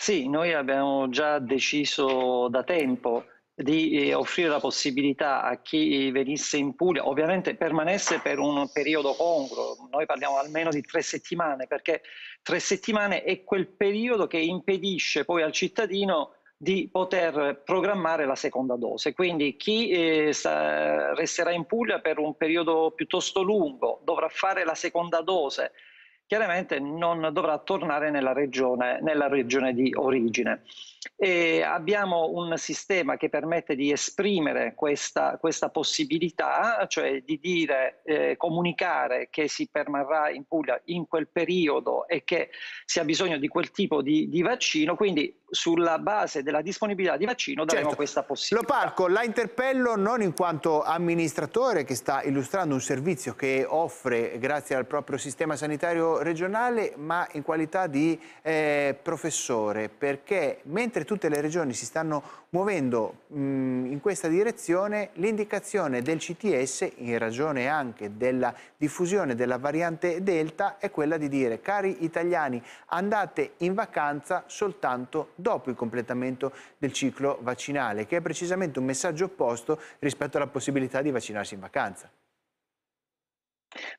Sì, noi abbiamo già deciso da tempo di eh, offrire la possibilità a chi venisse in Puglia, ovviamente permanesse per un periodo congruo, noi parliamo almeno di tre settimane, perché tre settimane è quel periodo che impedisce poi al cittadino di poter programmare la seconda dose. Quindi chi eh, sta, resterà in Puglia per un periodo piuttosto lungo dovrà fare la seconda dose chiaramente non dovrà tornare nella regione, nella regione di origine. E abbiamo un sistema che permette di esprimere questa, questa possibilità, cioè di dire, eh, comunicare che si permarrà in Puglia in quel periodo e che si ha bisogno di quel tipo di, di vaccino, quindi sulla base della disponibilità di vaccino daremo certo. questa possibilità. Lo Parco, la interpello non in quanto amministratore che sta illustrando un servizio che offre grazie al proprio sistema sanitario regionale ma in qualità di eh, professore perché mentre tutte le regioni si stanno muovendo mh, in questa direzione l'indicazione del CTS in ragione anche della diffusione della variante Delta è quella di dire cari italiani andate in vacanza soltanto dopo il completamento del ciclo vaccinale che è precisamente un messaggio opposto rispetto alla possibilità di vaccinarsi in vacanza.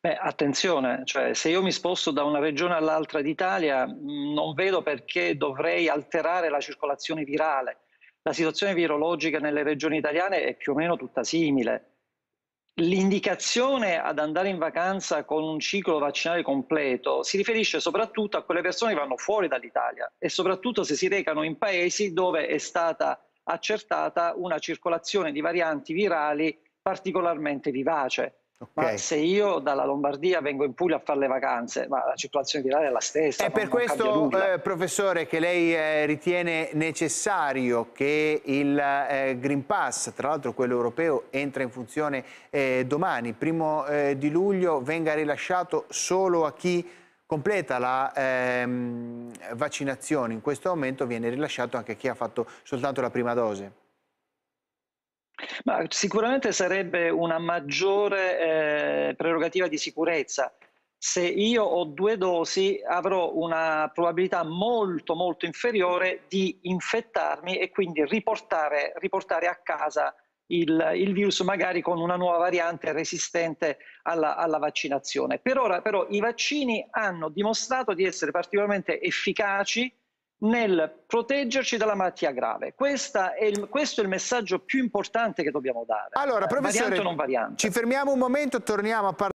Beh, attenzione, cioè, se io mi sposto da una regione all'altra d'Italia mm, non vedo perché dovrei alterare la circolazione virale. La situazione virologica nelle regioni italiane è più o meno tutta simile. L'indicazione ad andare in vacanza con un ciclo vaccinale completo si riferisce soprattutto a quelle persone che vanno fuori dall'Italia e soprattutto se si recano in paesi dove è stata accertata una circolazione di varianti virali particolarmente vivace. Okay. Ma se io dalla Lombardia vengo in Puglia a fare le vacanze, ma la circolazione di l'aria è la stessa. È per questo, eh, professore, che lei eh, ritiene necessario che il eh, Green Pass, tra l'altro quello europeo, entra in funzione eh, domani, primo eh, di luglio, venga rilasciato solo a chi completa la ehm, vaccinazione. In questo momento viene rilasciato anche a chi ha fatto soltanto la prima dose. Ma sicuramente sarebbe una maggiore eh, prerogativa di sicurezza. Se io ho due dosi avrò una probabilità molto molto inferiore di infettarmi e quindi riportare, riportare a casa il, il, virus magari con una nuova variante resistente alla, alla, vaccinazione. Per ora però i vaccini hanno dimostrato di essere particolarmente efficaci nel proteggerci dalla malattia grave. È il, questo è il messaggio più importante che dobbiamo dare. Allora, professore, variante non variante. ci fermiamo un momento, torniamo a parlare.